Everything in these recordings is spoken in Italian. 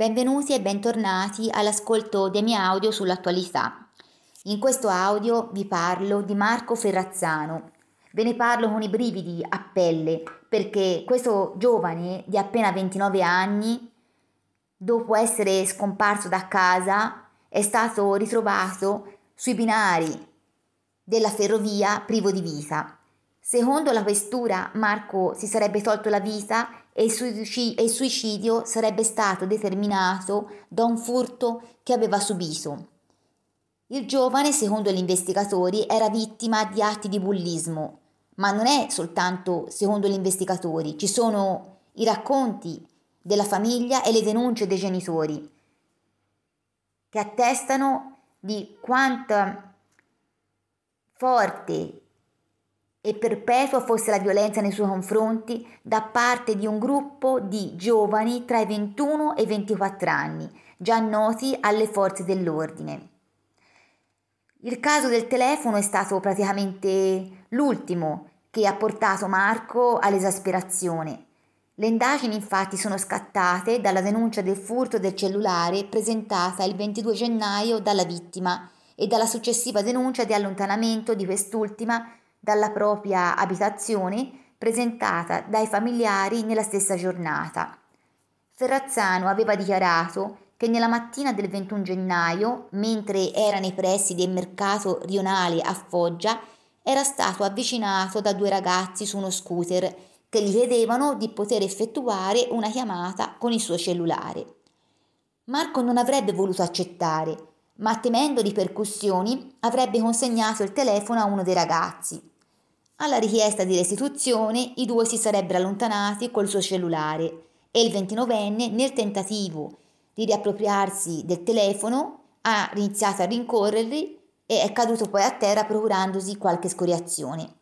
Benvenuti e bentornati all'ascolto dei miei audio sull'attualità. In questo audio vi parlo di Marco Ferrazzano. Ve ne parlo con i brividi a pelle perché questo giovane di appena 29 anni, dopo essere scomparso da casa, è stato ritrovato sui binari della ferrovia privo di vita. Secondo la questura, Marco si sarebbe tolto la vita e il suicidio sarebbe stato determinato da un furto che aveva subito. Il giovane, secondo gli investigatori, era vittima di atti di bullismo, ma non è soltanto secondo gli investigatori, ci sono i racconti della famiglia e le denunce dei genitori che attestano di quanta forte e perpetua fosse la violenza nei suoi confronti da parte di un gruppo di giovani tra i 21 e i 24 anni, già noti alle forze dell'ordine. Il caso del telefono è stato praticamente l'ultimo che ha portato Marco all'esasperazione. Le indagini infatti sono scattate dalla denuncia del furto del cellulare presentata il 22 gennaio dalla vittima e dalla successiva denuncia di allontanamento di quest'ultima dalla propria abitazione presentata dai familiari nella stessa giornata. Ferrazzano aveva dichiarato che nella mattina del 21 gennaio, mentre era nei pressi del mercato rionale a Foggia, era stato avvicinato da due ragazzi su uno scooter che gli chiedevano di poter effettuare una chiamata con il suo cellulare. Marco non avrebbe voluto accettare ma temendo ripercussioni avrebbe consegnato il telefono a uno dei ragazzi. Alla richiesta di restituzione i due si sarebbero allontanati col suo cellulare e il 29enne nel tentativo di riappropriarsi del telefono ha iniziato a rincorrerli e è caduto poi a terra procurandosi qualche scoriazione.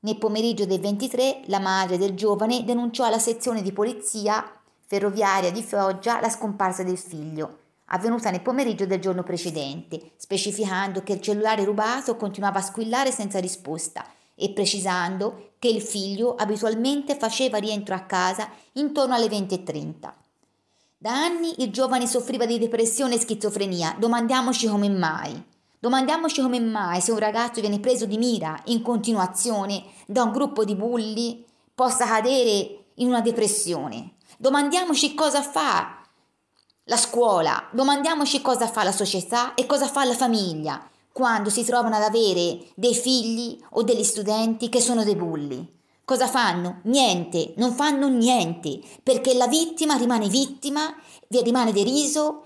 Nel pomeriggio del 23 la madre del giovane denunciò alla sezione di polizia ferroviaria di Foggia la scomparsa del figlio avvenuta nel pomeriggio del giorno precedente, specificando che il cellulare rubato continuava a squillare senza risposta e precisando che il figlio abitualmente faceva rientro a casa intorno alle 20.30. Da anni il giovane soffriva di depressione e schizofrenia, domandiamoci come mai. Domandiamoci come mai se un ragazzo viene preso di mira in continuazione da un gruppo di bulli possa cadere in una depressione. Domandiamoci cosa fa la scuola, domandiamoci cosa fa la società e cosa fa la famiglia quando si trovano ad avere dei figli o degli studenti che sono dei bulli. Cosa fanno? Niente, non fanno niente, perché la vittima rimane vittima, rimane deriso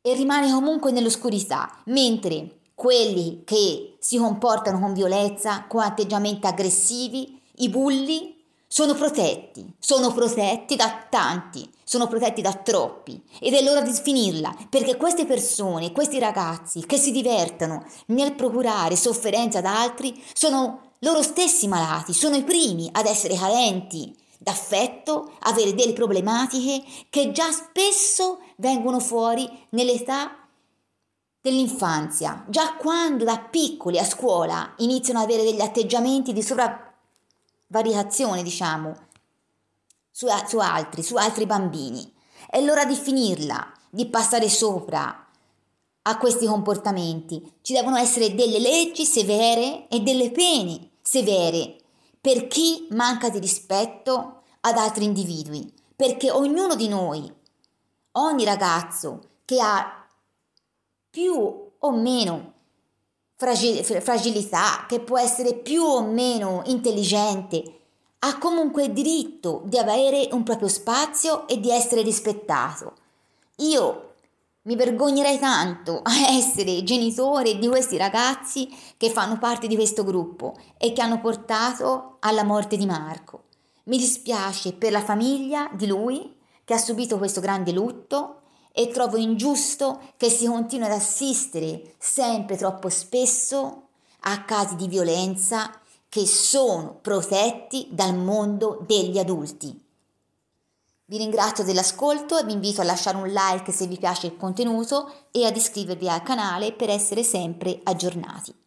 e rimane comunque nell'oscurità, mentre quelli che si comportano con violenza, con atteggiamenti aggressivi, i bulli sono protetti, sono protetti da tanti, sono protetti da troppi ed è l'ora di finirla perché queste persone, questi ragazzi che si divertono nel procurare sofferenza ad altri sono loro stessi malati, sono i primi ad essere carenti d'affetto, avere delle problematiche che già spesso vengono fuori nell'età dell'infanzia, già quando da piccoli a scuola iniziano ad avere degli atteggiamenti di sovrapposizione variazione, diciamo, su, su altri, su altri bambini. È l'ora di finirla, di passare sopra a questi comportamenti. Ci devono essere delle leggi severe e delle pene severe per chi manca di rispetto ad altri individui, perché ognuno di noi, ogni ragazzo che ha più o meno fragilità, che può essere più o meno intelligente, ha comunque diritto di avere un proprio spazio e di essere rispettato. Io mi vergognerei tanto a essere genitore di questi ragazzi che fanno parte di questo gruppo e che hanno portato alla morte di Marco. Mi dispiace per la famiglia di lui che ha subito questo grande lutto e trovo ingiusto che si continui ad assistere sempre troppo spesso a casi di violenza che sono protetti dal mondo degli adulti. Vi ringrazio dell'ascolto e vi invito a lasciare un like se vi piace il contenuto e ad iscrivervi al canale per essere sempre aggiornati.